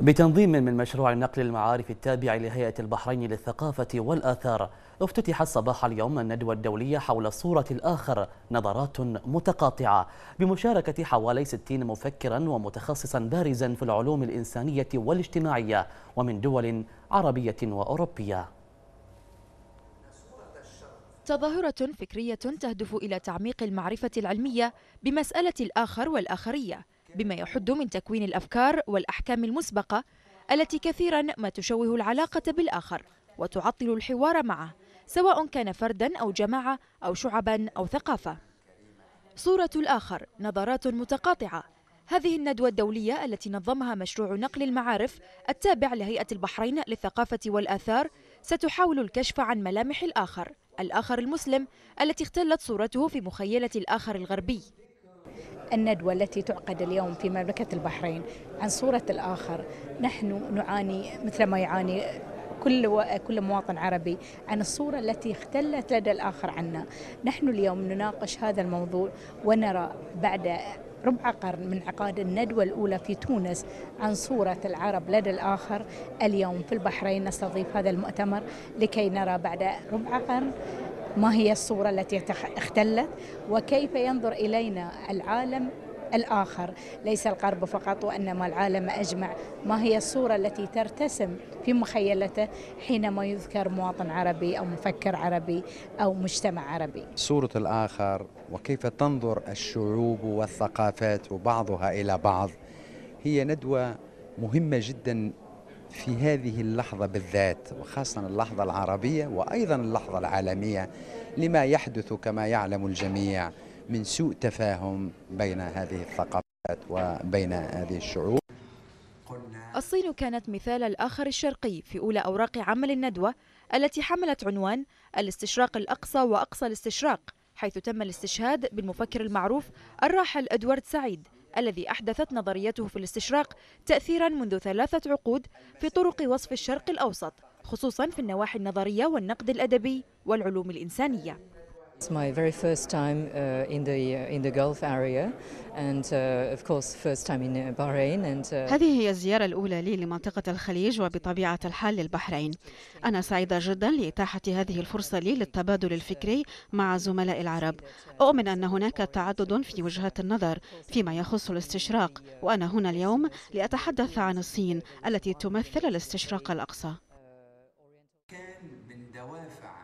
بتنظيم من مشروع نقل المعارف التابع لهيئة البحرين للثقافة والآثار افتتحت صباح اليوم الندوة الدولية حول الصورة الآخر نظرات متقاطعة بمشاركة حوالي 60 مفكرا ومتخصصا بارزا في العلوم الإنسانية والاجتماعية ومن دول عربية وأوروبية تظاهرة فكرية تهدف إلى تعميق المعرفة العلمية بمسألة الآخر والآخرية بما يحد من تكوين الأفكار والأحكام المسبقة التي كثيرا ما تشوه العلاقة بالآخر وتعطل الحوار معه سواء كان فردا أو جماعة أو شعبا أو ثقافة صورة الآخر نظرات متقاطعة هذه الندوة الدولية التي نظمها مشروع نقل المعارف التابع لهيئة البحرين للثقافة والآثار ستحاول الكشف عن ملامح الآخر الآخر المسلم التي اختلت صورته في مخيلة الآخر الغربي الندوة التي تعقد اليوم في مملكة البحرين عن صورة الآخر نحن نعاني مثل ما يعاني كل كل مواطن عربي عن الصورة التي اختلت لدى الآخر عنا نحن اليوم نناقش هذا الموضوع ونرى بعد ربع قرن من عقاد الندوة الأولى في تونس عن صورة العرب لدى الآخر اليوم في البحرين نستضيف هذا المؤتمر لكي نرى بعد ربع قرن ما هي الصورة التي اختلت وكيف ينظر إلينا العالم الآخر ليس الغرب فقط وإنما العالم أجمع ما هي الصورة التي ترتسم في مخيلته حينما يذكر مواطن عربي أو مفكر عربي أو مجتمع عربي صورة الآخر وكيف تنظر الشعوب والثقافات وبعضها إلى بعض هي ندوة مهمة جدا في هذه اللحظة بالذات وخاصة اللحظة العربية وأيضا اللحظة العالمية لما يحدث كما يعلم الجميع من سوء تفاهم بين هذه الثقافات وبين هذه الشعوب الصين كانت مثال الآخر الشرقي في أولى أوراق عمل الندوة التي حملت عنوان الاستشراق الأقصى وأقصى الاستشراق حيث تم الاستشهاد بالمفكر المعروف الراحل أدوارد سعيد الذي أحدثت نظريته في الاستشراق تأثيرا منذ ثلاثة عقود في طرق وصف الشرق الأوسط خصوصا في النواحي النظرية والنقد الأدبي والعلوم الإنسانية It's my very first time uh, in the uh, in the Gulf area, and uh, of course first time in uh, Bahrain. And uh... هذه هي الزيارة الأولى لي لمنطقة الخليج وبطبيعة الحال للبحرين. أنا سعيدة جدا لإتاحة هذه الفرصة لي للتبادل الفكري مع زملاء العرب. أؤمن أن هناك تعدد في وجهات النظر فيما يخص الاستشراق، وأنا هنا اليوم لأتحدث عن الصين التي تمثل الاستشراق الأقصى. كان من دوافع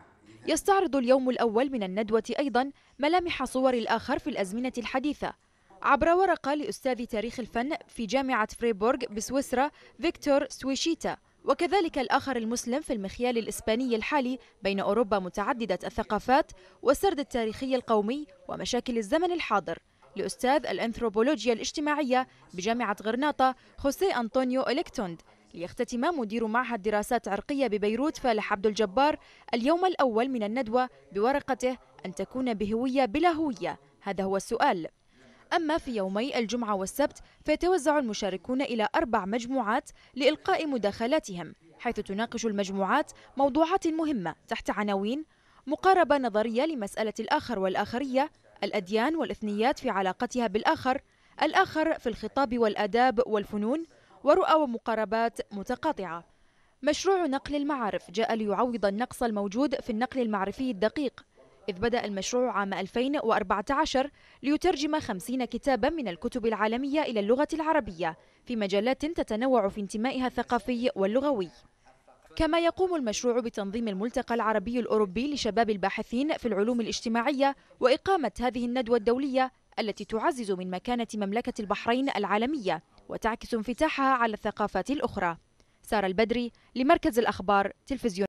يستعرض اليوم الأول من الندوة أيضا ملامح صور الآخر في الأزمنة الحديثة عبر ورقة لأستاذ تاريخ الفن في جامعة فريبورغ بسويسرا فيكتور سويشيتا وكذلك الآخر المسلم في المخيال الإسباني الحالي بين أوروبا متعددة الثقافات والسرد التاريخي القومي ومشاكل الزمن الحاضر لأستاذ الأنثروبولوجيا الاجتماعية بجامعة غرناطة خوسيه أنطونيو إليكتوند ليختتم مدير معهد دراسات عرقية ببيروت فالح عبد الجبار اليوم الأول من الندوة بورقته أن تكون بهوية بلا هوية هذا هو السؤال أما في يومي الجمعة والسبت فيتوزع المشاركون إلى أربع مجموعات لإلقاء مداخلاتهم حيث تناقش المجموعات موضوعات مهمة تحت عناوين مقاربة نظرية لمسألة الآخر والآخرية الأديان والإثنيات في علاقتها بالآخر الآخر في الخطاب والآداب والفنون ورؤى ومقاربات متقاطعة مشروع نقل المعارف جاء ليعوض النقص الموجود في النقل المعرفي الدقيق إذ بدأ المشروع عام 2014 ليترجم 50 كتابا من الكتب العالمية إلى اللغة العربية في مجالات تتنوع في انتمائها الثقافي واللغوي كما يقوم المشروع بتنظيم الملتقى العربي الأوروبي لشباب الباحثين في العلوم الاجتماعية وإقامة هذه الندوة الدولية التي تعزز من مكانة مملكة البحرين العالمية وتعكس انفتاحها على الثقافات الأخرى سارة البدري لمركز الأخبار تلفزيون